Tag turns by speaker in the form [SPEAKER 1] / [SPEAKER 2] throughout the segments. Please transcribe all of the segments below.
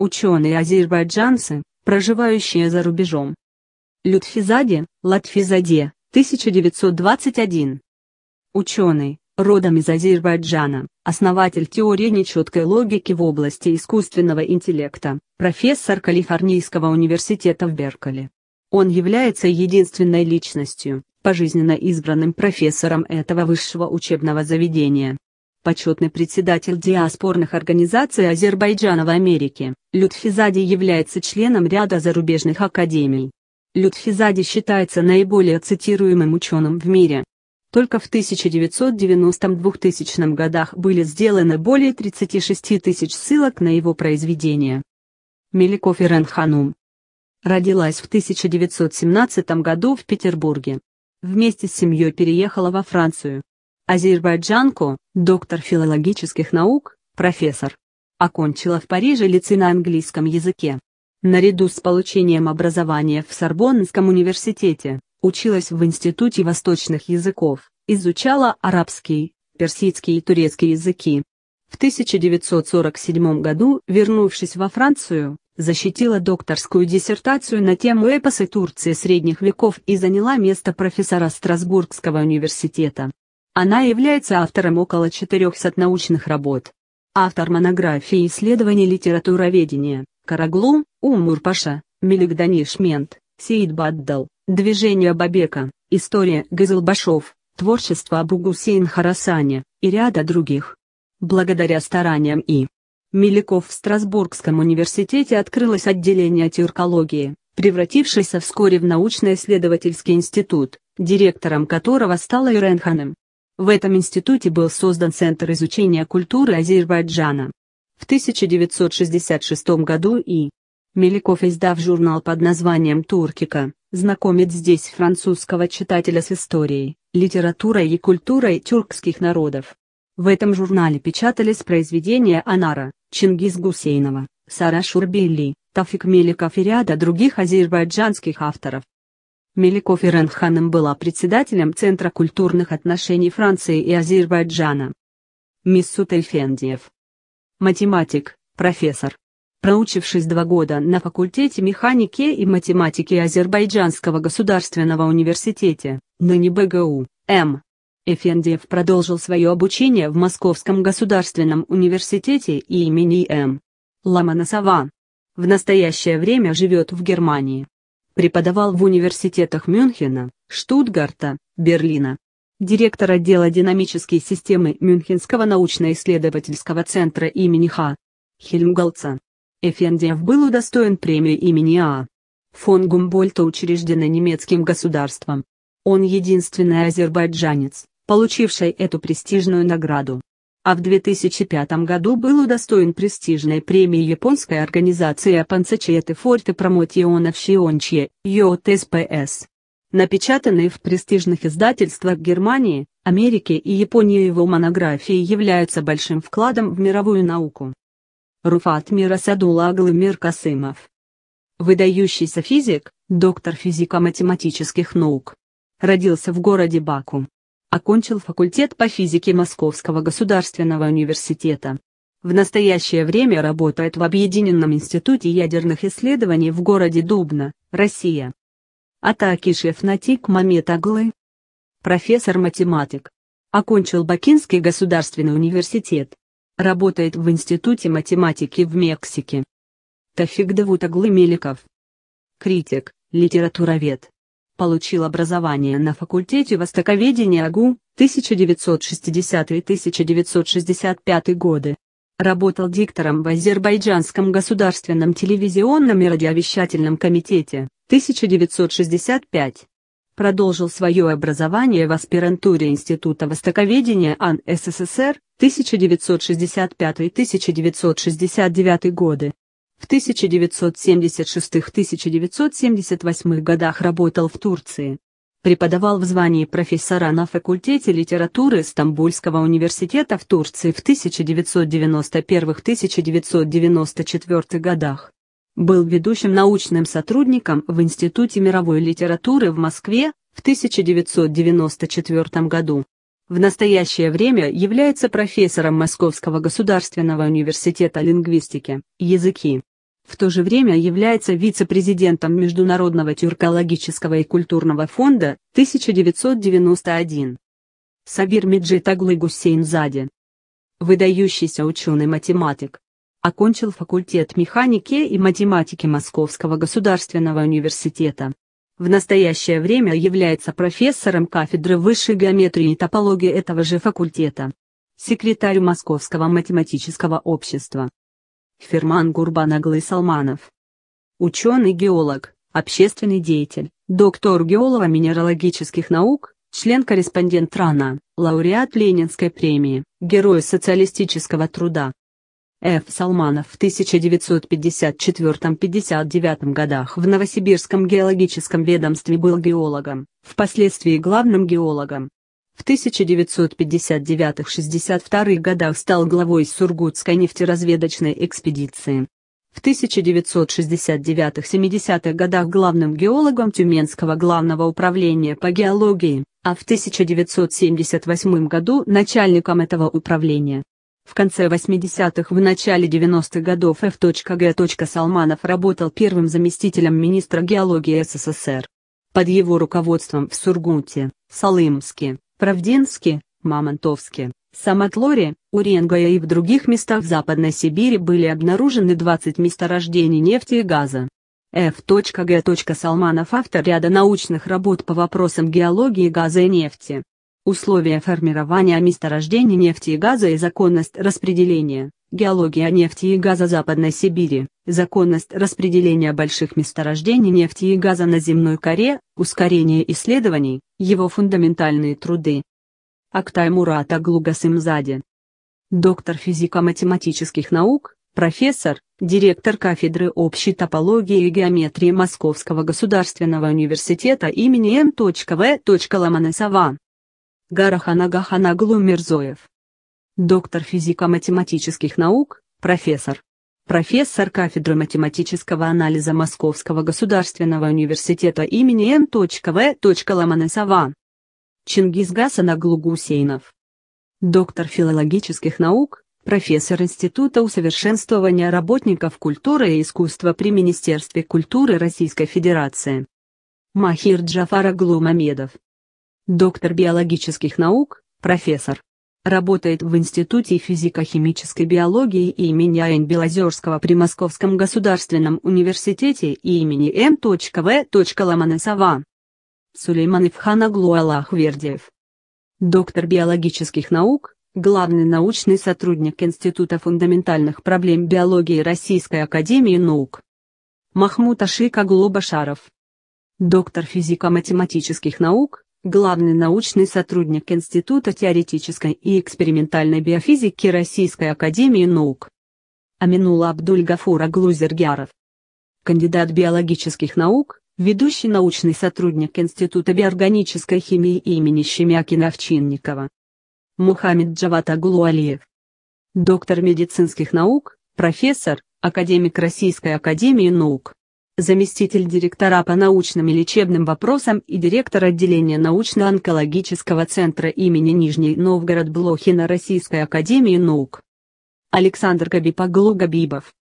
[SPEAKER 1] Ученые-азербайджанцы, проживающие за рубежом. Лютфизаде, Латфизаде, 1921. Ученый, родом из Азербайджана, основатель теории нечеткой логики в области искусственного интеллекта, профессор Калифорнийского университета в Беркли. Он является единственной личностью, пожизненно избранным профессором этого высшего учебного заведения почетный председатель диаспорных организаций Азербайджана в Америке. Лютфизади является членом ряда зарубежных академий. Лютфизади считается наиболее цитируемым ученым в мире. Только в 1990-2000 годах были сделаны более 36 тысяч ссылок на его произведения. Меликов Ирен Ханум. Родилась в 1917 году в Петербурге. Вместе с семьей переехала во Францию. Азербайджанку, доктор филологических наук, профессор. Окончила в Париже лицей на английском языке. Наряду с получением образования в Сорбоннском университете, училась в Институте восточных языков, изучала арабский, персидский и турецкий языки. В 1947 году, вернувшись во Францию, защитила докторскую диссертацию на тему эпосы Турции средних веков и заняла место профессора Страсбургского университета. Она является автором около 400 научных работ. Автор монографии исследований литературоведения, Караглу, Умур Паша, Данишмент, Сеид Баддал, Движение Бабека, История Газелбашов, Творчество Абугусейн Харасани и ряда других. Благодаря стараниям И. Меликов в Страсбургском университете открылось отделение тюркологии, превратившееся вскоре в научно-исследовательский институт, директором которого стал Иренханом. В этом институте был создан Центр изучения культуры Азербайджана. В 1966 году и Меликов, издав журнал под названием «Туркика», знакомит здесь французского читателя с историей, литературой и культурой тюркских народов. В этом журнале печатались произведения Анара, Чингиз Гусейнова, Сара Шурбели, Тафик Меликов и ряда других азербайджанских авторов. Мелико Ференханом была председателем Центра культурных отношений Франции и Азербайджана. Миссут Эльфендиев. Математик, профессор. Проучившись два года на факультете механики и математики Азербайджанского государственного университета, (ныне БГУ, М. Эфендиев продолжил свое обучение в Московском государственном университете имени М. Ламанасова. В настоящее время живет в Германии преподавал в университетах Мюнхена, Штутгарта, Берлина. Директор отдела динамической системы Мюнхенского научно-исследовательского центра имени Ха. Хельмголца. Эфендиев был удостоен премии имени А. Фон Гумбольта учреждена немецким государством. Он единственный азербайджанец, получивший эту престижную награду а в 2005 году был удостоен престижной премии японской организации Панцечиэте Форте Промотиона в ЙОТСПС. Напечатанные в престижных издательствах Германии, Америки и Японии его монографии являются большим вкладом в мировую науку. Руфат Мирасадула Агламир Касымов. Выдающийся физик, доктор физико-математических наук. Родился в городе Баку окончил факультет по физике Московского государственного университета. В настоящее время работает в Объединенном институте ядерных исследований в городе Дубна, Россия. Атаки Шефнатик Мамет Аглы. Профессор-математик. Окончил Бакинский государственный университет. Работает в Институте математики в Мексике. Тафик Давутаглы Меликов. Критик, литературовед получил образование на факультете востоковедения АГУ 1960-1965 годы. Работал диктором в Азербайджанском государственном телевизионном и радиовещательном комитете 1965. Продолжил свое образование в аспирантуре Института востоковедения АН СССР 1965-1969 годы. В 1976-1978 годах работал в Турции. Преподавал в звании профессора на факультете литературы Стамбульского университета в Турции в 1991-1994 годах. Был ведущим научным сотрудником в Институте мировой литературы в Москве в 1994 году. В настоящее время является профессором Московского государственного университета лингвистики, языки в то же время является вице-президентом Международного тюркологического и культурного фонда 1991. Сабир Меджи Таглы Гусейнзаде. Выдающийся ученый-математик. Окончил факультет механики и математики Московского государственного университета. В настоящее время является профессором кафедры высшей геометрии и топологии этого же факультета. Секретарь Московского математического общества. Ферман Гурбанаглы Салманов. Ученый-геолог, общественный деятель, доктор геолого-минералогических наук, член-корреспондент РАНА, лауреат Ленинской премии, герой социалистического труда. Ф. Салманов в 1954-59 годах в Новосибирском геологическом ведомстве был геологом, впоследствии главным геологом, в 1959-62 годах стал главой Сургутской нефтеразведочной экспедиции. В 1969-70 годах главным геологом Тюменского главного управления по геологии, а в 1978 году начальником этого управления. В конце 80-х в начале 90-х годов Ф.Г. Салманов работал первым заместителем министра геологии СССР. Под его руководством в Сургуте, Салымске, Правдинске, Мамонтовске, Самотлоре, Уренгое и в других местах Западной Сибири были обнаружены 20 месторождений нефти и газа. Ф. Салманов автор ряда научных работ по вопросам геологии газа и нефти. Условия формирования месторождений нефти и газа и законность распределения геология нефти и газа Западной Сибири, законность распределения больших месторождений нефти и газа на земной коре, ускорение исследований, его фундаментальные труды. Актай Мурата Глугасымзаде. Доктор физико-математических наук, профессор, директор кафедры общей топологии и геометрии Московского государственного университета имени М.В. Ломанесова. Гарахана Гаханаглу Мирзоев доктор физико-математических наук, профессор. Профессор кафедры математического анализа Московского государственного университета имени М.В. Ломанесова. Чингизгасан Аглу Гусейнов. Доктор филологических наук, профессор Института усовершенствования работников культуры и искусства при Министерстве культуры Российской Федерации. Махир Джафар Аглу Мамедов. Доктор биологических наук, профессор работает в Институте физико-химической биологии имени А.Н. Белозерского при Московском государственном университете имени М.В. Ломанасова. Сулейманов Ханаглу Аллахвердиев. Доктор биологических наук, главный научный сотрудник Института фундаментальных проблем биологии Российской академии наук. Махмуд Ашик Агулу Доктор физико-математических наук, главный научный сотрудник Института теоретической и экспериментальной биофизики Российской Академии Наук. Аминула Абдуль-Гафура Глузергяров. Кандидат биологических наук, ведущий научный сотрудник Института биорганической химии имени Щемякина Овчинникова. Мухаммед Джават Агулуалиев. Доктор медицинских наук, профессор, академик Российской Академии Наук заместитель директора по научным и лечебным вопросам и директор отделения научно-онкологического центра имени Нижний Новгород Блохина Российской Академии Наук. Александр Габипаглу Габибов.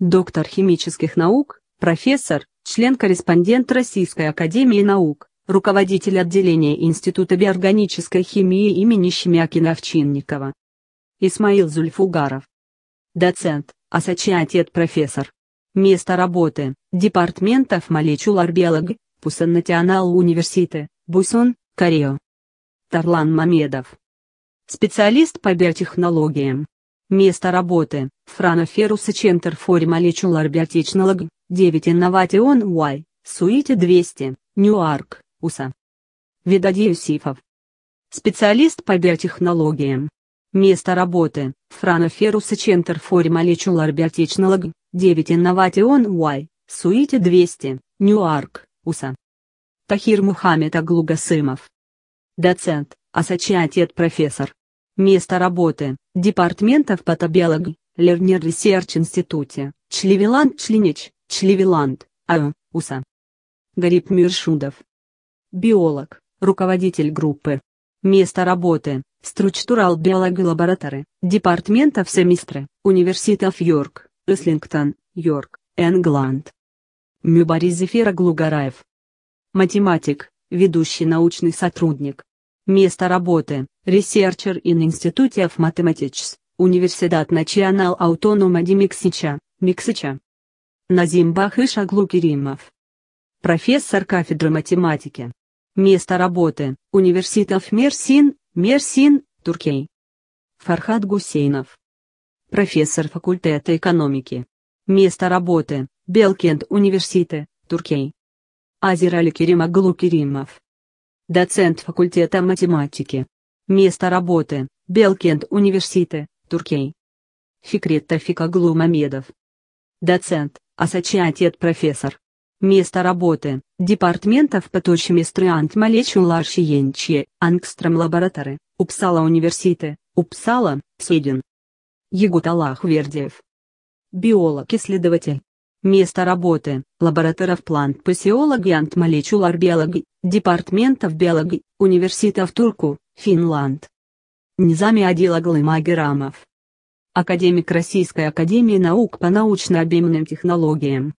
[SPEAKER 1] Доктор химических наук, профессор, член-корреспондент Российской Академии Наук, руководитель отделения Института биорганической химии имени Щемякина Овчинникова. Исмаил Зульфугаров. Доцент, ассоциатет профессор. Место работы. Департамент of Molecular Biology, Pusan National University, Бусон, Корея. Тарлан Мамедов. Специалист по биотехнологиям. Место работы. Франоферуса Center for Molecular Biotechnology, 9 Innovation Y, Суите 200, Ньюарк, УСА. Видадею Сифов. Специалист по биотехнологиям. Место работы. Франоферуса Center for Molecular Biotechnology, 9 Innovation Y, Суите 200, Ньюарк, УСА. Тахир Мухаммед Аглугасымов. Доцент, ассоциатет профессор. Место работы, Департаментов патобиологии, Лернер Ресерч Институте, Чливиланд Члинич, Чливиланд, АУ, УСА. Гарип Миршудов. Биолог, руководитель группы. Место работы, Структурал биологи лабораторы, Департментов семестры, Университет Йорк. Ислингтон, Йорк, Энгланд. Мюбари Зефира Глугараев. Математик, ведущий научный сотрудник. Место работы – Researcher in Institute of Mathematics, Университет Национал Автонома де Миксича. Мексича. Назим Бахыш Аглукеримов. Профессор кафедры математики. Место работы – Университет Мерсин, Мерсин, Туркей. Фархат Гусейнов профессор факультета экономики. Место работы – Белкент университет, Туркей. Азирали Керим Аглу Керимов. Доцент факультета математики. Место работы – Белкент университет, Туркей. Фикрет Тафик Аглу Мамедов. Доцент, ассоциатет профессор. Место работы – Департментов по точке Стриант Малечу Ларшиенче, Ангстром Лабораторы, Упсала Университет, Упсала, Сведен. Егуталах Вердиев. Биолог-исследователь. Место работы – лаборатория плант пасеологи антмолекулар биологии, департаментов биологии, университета в Турку, Финланд. Низами Адила Магерамов, Академик Российской Академии Наук по научно-обменным технологиям.